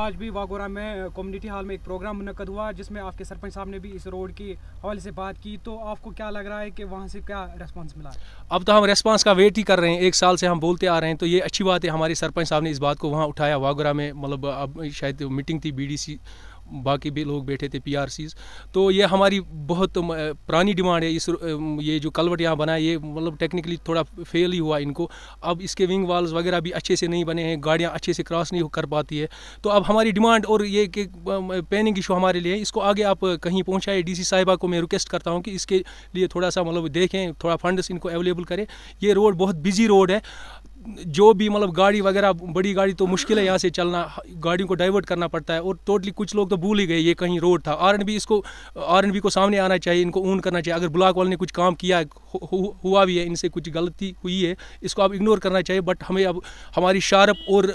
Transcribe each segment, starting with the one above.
आज भी वागोरा में कम्युनिटी हॉल में एक प्रोग्राम मुनद हुआ जिसमें आपके सरपंच साहब ने भी इस रोड के हवाले से बात की तो आपको क्या लग रहा है कि वहाँ से क्या रेस्पॉन्स मिला अब तो हम रेस्पॉन्स का वेट ही कर रहे हैं एक साल से हम बोलते आ रहे हैं तो ये अच्छी बात है हमारे सरपंच साहब ने इस बात को वहाँ उठाया वागोरा में मतलब अब शायद मीटिंग थी बी बाकी भी लोग बैठे थे पी तो ये हमारी बहुत पुरानी डिमांड है इस ये जो कलवट यहाँ बना है ये मतलब टेक्निकली थोड़ा फेल ही हुआ इनको अब इसके विंग वाल्स वगैरह भी अच्छे से नहीं बने हैं गाड़ियाँ अच्छे से क्रॉस नहीं कर पाती है तो अब हमारी डिमांड और ये कि पेनिंग इशू हमारे लिए इसको आगे आप कहीं पहुँचाए डी सी साहिबा को मैं रिक्वेस्ट करता हूँ कि इसके लिए थोड़ा सा मतलब देखें थोड़ा फंड्स इनको अवेलेबल करें ये रोड बहुत बिजी रोड है जो भी मतलब गाड़ी वगैरह बड़ी गाड़ी तो मुश्किल है यहाँ से चलना गाड़ियों को डाइवर्ट करना पड़ता है और टोटली कुछ लोग तो भूल ही गए ये कहीं रोड था आर एंड बी इसको आर एंड बी को सामने आना चाहिए इनको ऊन करना चाहिए अगर ब्लॉक वाले ने कुछ काम किया हुआ भी है इनसे कुछ गलती हुई है इसको आप इग्नोर करना चाहिए बट हमें अब हमारी शार्प और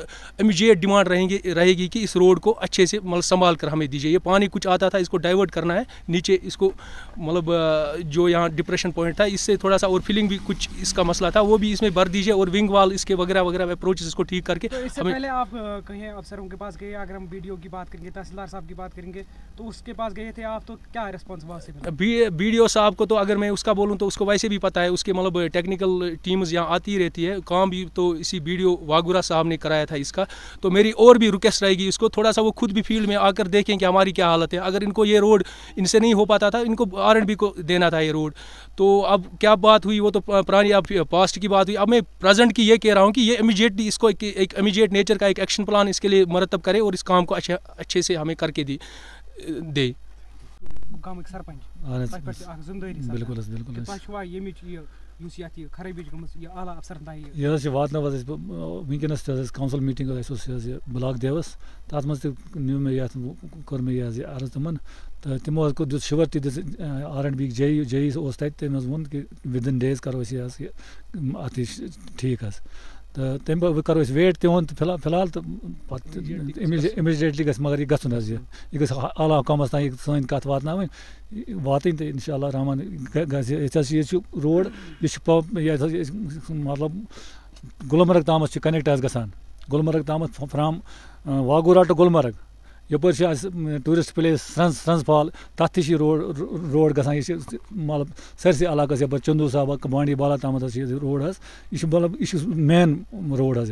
इमीजिएट डिमांड रहेंगे रहेगी कि इस रोड को अच्छे से मतलब संभाल कर हमें दीजिए ये पानी कुछ आता था इसको डाइवर्ट करना है नीचे इसको मतलब जो यहाँ डिप्रेशन पॉइंट था इससे थोड़ा सा और फिलिंग भी कुछ इसका मसला था वो भी इसमें भर दीजिए और विंग वाल इसके वगैरह वगैरह अप्रोच इसको ठीक करके तो हमें पहले आप कहीं अफसरों के पास गए अगर हम वीडियो की बात करेंगे तहसीलदार साहब की बात करेंगे तो उसके पास गए थे आप तो क्या रिस्पॉन्स बी साहब को तो अगर मैं उसका बोलूँ तो उसको वैसे वैसे भी पता है उसके मतलब टेक्निकल टीम्स यहाँ आती रहती है काम भी तो इसी वीडियो वागुरा साहब ने कराया था इसका तो मेरी और भी रिक्वेस्ट रहेगी इसको थोड़ा सा वो खुद भी फील्ड में आकर देखें कि हमारी क्या हालत है अगर इनको ये रोड इनसे नहीं हो पाता था इनको आर को देना था ये रोड तो अब क्या बात हुई वो तो पुरानी अब पास्ट की बात हुई अब मैं प्रेजेंट की ये कह रहा हूँ कि ये इमीजिएटली इसको एक इमीजिएट नेचर का एक एक्शन प्लान इसके लिए मरतब करे और इस काम को अच्छे अच्छे से हमें करके दी दे گامٕکۍ سرپنٛچ تۄہہِ پٮ۪ٹھ چھِ اَکھ ذِمہٕ دٲری بِلکُل حظ بِلکُل تۄہہِ چھُ پاے ییٚمِچ یہِ یُس یَتھ یہِ خرٲبی چھِ گٔمٕژ یہِ اعلیٰ افسَرَن تانۍ یہِ یہِ حظ چھِ واتنٲو حظ اَسہِ وٕنکٮ۪نَس تہِ حظ اَسہِ کاوُنٛسِل میٖٹِنٛگ ٲس اَسہِ حظ یہِ بٕلاک دیوَس تَتھ منٛز تہِ نیوٗ مےٚ یَتھ کوٚر مےٚ یہِ حظ یہِ عرض تِمَن تہٕ تِمو حظ کوٚر دیُت شِوَر تہِ دِژ آر اینٛڈ بی جے جے اوس تَتہِ تٔمۍ حظ ووٚن کہِ وِدِن ڈیز کَرو أسۍ یہِ حظ یہِ اَتھ یہِ ٹھیٖک حظ تہٕ تَمہِ پَتہٕ کَرو أسۍ ویٹ تِہُنٛد فِلحال فِلحال تہٕ پَتہٕ اِمِجیٹلی گژھِ مگر یہِ گژھُن حظ یہِ یہِ گژھِ اعلیٰ حکامَس تام یہِ سٲنۍ کَتھ واتناوٕنۍ واتٕنۍ تہٕ اِنشاء اللہ رحمان گژھِ ییٚتہِ حظ چھِ ییٚتہِ چھُ روڈ یہِ چھُ یہِ حظ مطلب گُلمرگ تامَتھ چھِ کَنٮ۪کٹ حظ گژھان گُلمرگ تامَتھ فرٛام واگوٗرا ٹُو گُلمرگ यपर टूरिस्ट प्लेस सन्स सन्स फॉल तथ त रोड रोड ग मतलब सरस इलाक ये चंदू साहब बांडी बाला तम रोड यह मतलब यह मेन रोड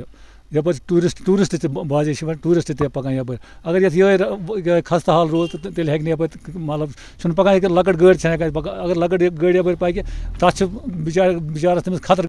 यप टूरिस्ट टूरिस्ट बाजे टूरिस्ट त पकान यपर अगर ये खस्त हाल रोज तो तेल हेकन यप मतलब पकान लकट गाड़ी हेक अगर लकट गाड़ी यप पक तथा बिचार बिचारस तमिस खतर